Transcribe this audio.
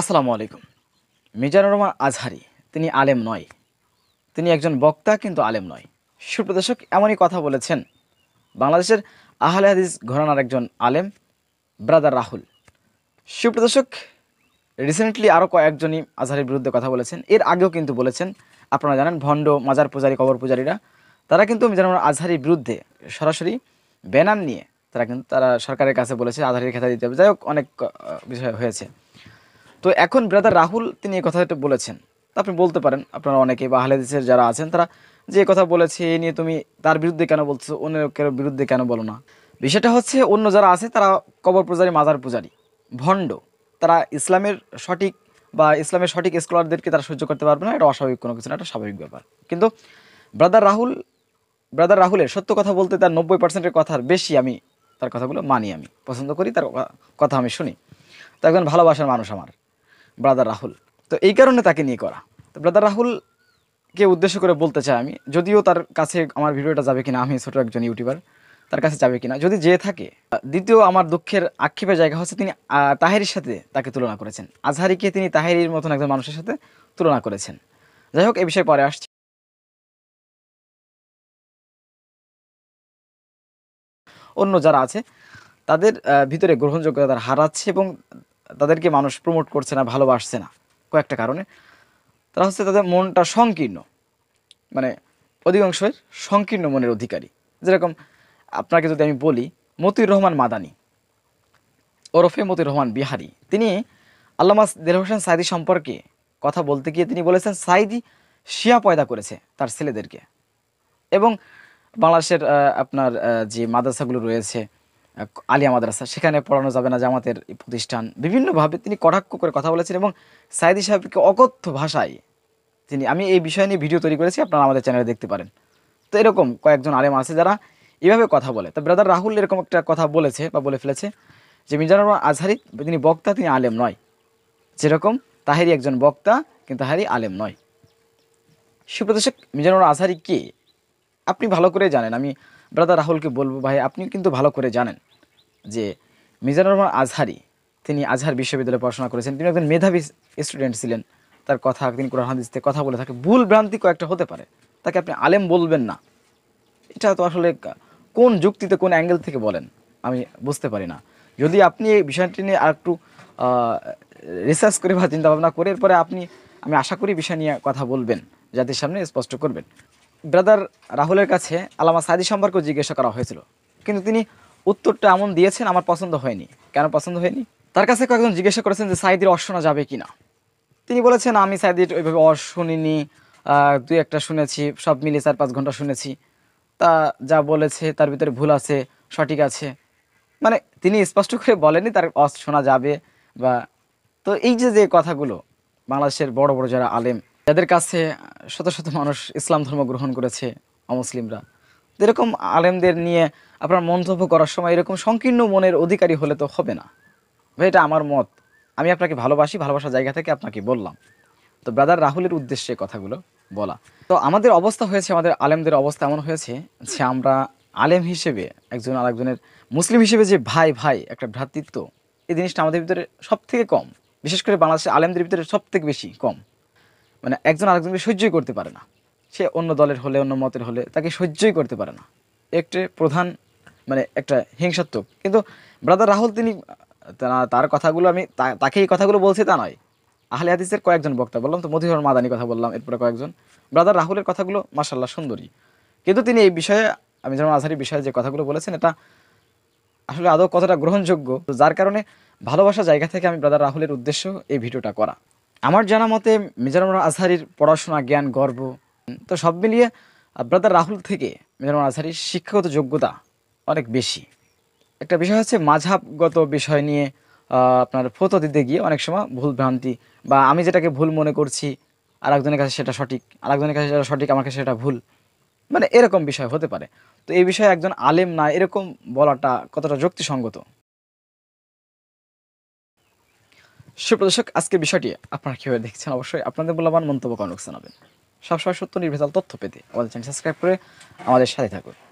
আসসালামু আলাইকুম মিজানুর রহমান আজহারি তিনি আলেম নয় তিনি একজন বক্তা কিন্তু আলেম নয় সুপ্রদর্শক এমনই কথা বলেছেন বাংলাদেশের আহলে হাদিস ঘরানার একজন আলেম ব্রাদার রাহুল সুপ্রদর্শক রিসেন্টলি আরও কয়েকজনই আজহারির বিরুদ্ধে কথা বলেছেন এর আগেও কিন্তু বলেছেন আপনারা জানেন ভণ্ড মাজার পূজারি কবর পূজারীরা তারা কিন্তু মিজানুর আজহারির বিরুদ্ধে সরাসরি ব্যানার নিয়ে তারা কিন্তু তারা সরকারের কাছে বলেছে আজহারির খেতা দিতে হবে যাই হোক অনেক বিষয় হয়েছে তো এখন ব্রাদার রাহুল তিনি এই একটু বলেছেন আপনি বলতে পারেন আপনারা অনেকে বা যারা আছেন তারা যে কথা বলেছে এ নিয়ে তুমি তার বিরুদ্ধে কেন বলছো অন্য কেউ বিরুদ্ধে কেন বলো না বিষয়টা হচ্ছে অন্য যারা আছে তারা কবর পূজারী মাজার পূজারী ভণ্ড তারা ইসলামের সঠিক বা ইসলামের সঠিক স্কলারদেরকে তারা সহ্য করতে পারবে না এটা অস্বাভাবিক কোনো কিছু না এটা স্বাভাবিক ব্যাপার কিন্তু ব্রাদার রাহুল ব্রাদার রাহুলের সত্য কথা বলতে তার নব্বই পার্সেন্টের কথার বেশি আমি তার কথাগুলো মানি আমি পছন্দ করি তার কথা আমি শুনি তো একজন ভালোবাসার মানুষ আমার ব্রাদার রাহুল তো এই কারণে তাকে নিয়ে করা তো ব্রাদার রাহুলকে উদ্দেশ্য করে বলতে চাই আমি যদিও তার কাছে আমার ভিডিওটা যাবে কিনা আমি ছোটো একজন ইউটিউবার তার কাছে যাবে কিনা যদি যেয়ে থাকে দ্বিতীয় আমার দুঃখের আক্ষেপের জায়গা হচ্ছে তিনি তাহেরির সাথে তাকে তুলনা করেছেন আজহারিকে তিনি তাহেরির মতন একজন মানুষের সাথে তুলনা করেছেন যাই হোক এ বিষয়ে পরে আসছে অন্য যারা আছে তাদের ভিতরে গ্রহণযোগ্যতা হারাচ্ছে এবং তাদেরকে মানুষ প্রমোট করছে না ভালোবাসছে না কয়েকটা কারণে তারা হচ্ছে তাদের মনটা সংকীর্ণ মানে অধিকাংশের সংকীর্ণ মনের অধিকারী যেরকম আপনাকে যদি আমি বলি মতির রহমান মাদানি ওরফে মতির রহমান বিহারি তিনি আল্লামা দেহ হোসেন সাইদি সম্পর্কে কথা বলতে গিয়ে তিনি বলেছেন সাইদি শিয়া পয়দা করেছে তার ছেলেদেরকে এবং বাংলাদেশের আপনার যে মাদ্রাসাগুলো রয়েছে আলিয়া মাদ্রাসা সেখানে পড়ানো যাবে না জামাতের প্রতিষ্ঠান বিভিন্নভাবে তিনি কটাক্ষ করে কথা বলেছেন এবং সাইদি সাহেবকে অকথ্য ভাষায় তিনি আমি এই বিষয় নিয়ে ভিডিও তৈরি করেছি আপনারা আমাদের চ্যানেলে দেখতে পারেন তো এরকম কয়েকজন আলেম আছে যারা এভাবে কথা বলে তো ব্রাদার রাহুল এরকম একটা কথা বলেছে বা বলে ফেলেছে যে মিজানুর আজহারি তিনি বক্তা তিনি আলেম নয় যেরকম তাহারি একজন বক্তা কিন্তু তাহারি আলেম নয় সুপ্রদর্শক মিজানুর আজহারি কে আপনি ভালো করে জানেন আমি ব্রাদার রাহুলকে বলবো ভাই আপনি কিন্তু ভালো করে জানেন যে মিজানুর রহমান আজহারি তিনি আজহার বিশ্ববিদ্যালয়ে পড়াশোনা করেছেন তিনি একজন মেধাবী স্টুডেন্ট ছিলেন তার কথা তিনি কোরআন হাদিস থেকে কথা বলে থাকে ভুল ভ্রান্তি কয়েকটা হতে পারে তাকে আপনি আলেম বলবেন না এটা তো আসলে কোন যুক্তিতে কোন অ্যাঙ্গেল থেকে বলেন আমি বুঝতে পারি না যদি আপনি এই বিষয়টি নিয়ে আর একটু রিসার্চ করে বা চিন্তাভাবনা করে এরপরে আপনি আমি আশা করি বিষয় নিয়ে কথা বলবেন জাতির সামনে স্পষ্ট করবেন ব্রাদার রাহুলের কাছে আলামা সাদি সম্পর্কে জিজ্ঞাসা করা হয়েছিল কিন্তু তিনি উত্তরটা এমন দিয়েছেন আমার পছন্দ হয়নি কেন পছন্দ হয়নি তার কাছে কয়েকজন জিজ্ঞাসা করেছেন যে সাইদির অস শোনা যাবে কি না তিনি বলেছেন আমি সাইদির ওইভাবে অস শুনিনি দুই একটা শুনেছি সব মিলিয়ে চার পাঁচ ঘন্টা শুনেছি তা যা বলেছে তার ভিতরে ভুল আছে সঠিক আছে মানে তিনি স্পষ্ট করে বলেনি তার অস শোনা যাবে বা তো এই যে যে কথাগুলো বাংলাদেশের বড় বড় যারা আলেম যাদের কাছে শত শত মানুষ ইসলাম ধর্ম গ্রহণ করেছে অমুসলিমরা এরকম আলেমদের নিয়ে আপনার মন্তব্য করার সময় এরকম সংকীর্ণ মনের অধিকারী হলে তো হবে না ভাই এটা আমার মত আমি আপনাকে ভালোবাসি ভালোবাসার জায়গা থেকে আপনাকে বললাম তো ব্রাদার রাহুলের উদ্দেশ্যে কথাগুলো বলা তো আমাদের অবস্থা হয়েছে আমাদের আলেমদের অবস্থা এমন হয়েছে যে আমরা আলেম হিসেবে একজন আরেকজনের মুসলিম হিসেবে যে ভাই ভাই একটা ভ্রাতৃত্ব এই জিনিসটা আমাদের ভিতরে সব থেকে কম বিশেষ করে বাংলাদেশের আলেমদের ভিতরে সব থেকে বেশি কম মানে একজন আরেকজনকে সহ্যই করতে পারে না সে অন্য দলের হলে অন্য মতের হলে তাকে সহ্যই করতে পারে না একটি প্রধান মানে একটা হিংসাত্মক কিন্তু ব্রাদার রাহুল তিনি তার কথাগুলো আমি তাকে এই কথাগুলো বলছি তা নয় আহলে হাদিসের কয়েকজন বক্তা বললাম তো মধুহর মাদানি কথা বললাম এরপরে কয়েকজন ব্রাদার রাহুলের কথাগুলো মাসাল্লাহ সুন্দরী কিন্তু তিনি এই বিষয়ে আমি যেমন আজহারি বিষয়ে যে কথাগুলো বলেছেন এটা আসলে আদৌ কতটা গ্রহণযোগ্য যার কারণে ভালোবাসা জায়গা থেকে আমি ব্রাদার রাহুলের উদ্দেশ্য এই ভিডিওটা করা আমার জানা মতে মিজানুর আজহারির পড়াশোনা জ্ঞান গর্ব তো সব মিলিয়ে ব্রাদার রাহুল থেকে মিজানুর আজহারির শিক্ষাগত যোগ্যতা অনেক বেশি একটা বিষয় হচ্ছে মাঝাবগত বিষয় নিয়ে আপনার ফতো দিতে গিয়ে অনেক সময় ভুল ভ্রান্তি বা আমি যেটাকে ভুল মনে করছি আর একজনের কাছে সেটা সঠিক আর একজনের কাছে সেটা সঠিক আমার কাছে সেটা ভুল মানে এরকম বিষয় হতে পারে তো এই বিষয়ে একজন আলেম না এরকম বলাটা কতটা যুক্তিসঙ্গত সুপ্রদর্শক আজকের বিষয়টি আপনারা কীভাবে দেখছেন অবশ্যই আপনাদের মূল্যবান মন্তব্য কনক জানাবেন সবসময় সত্য নির্ভেজাল তথ্য পেতে আমাদের চ্যানেল সাবস্ক্রাইব করে আমাদের সাথে থাকুন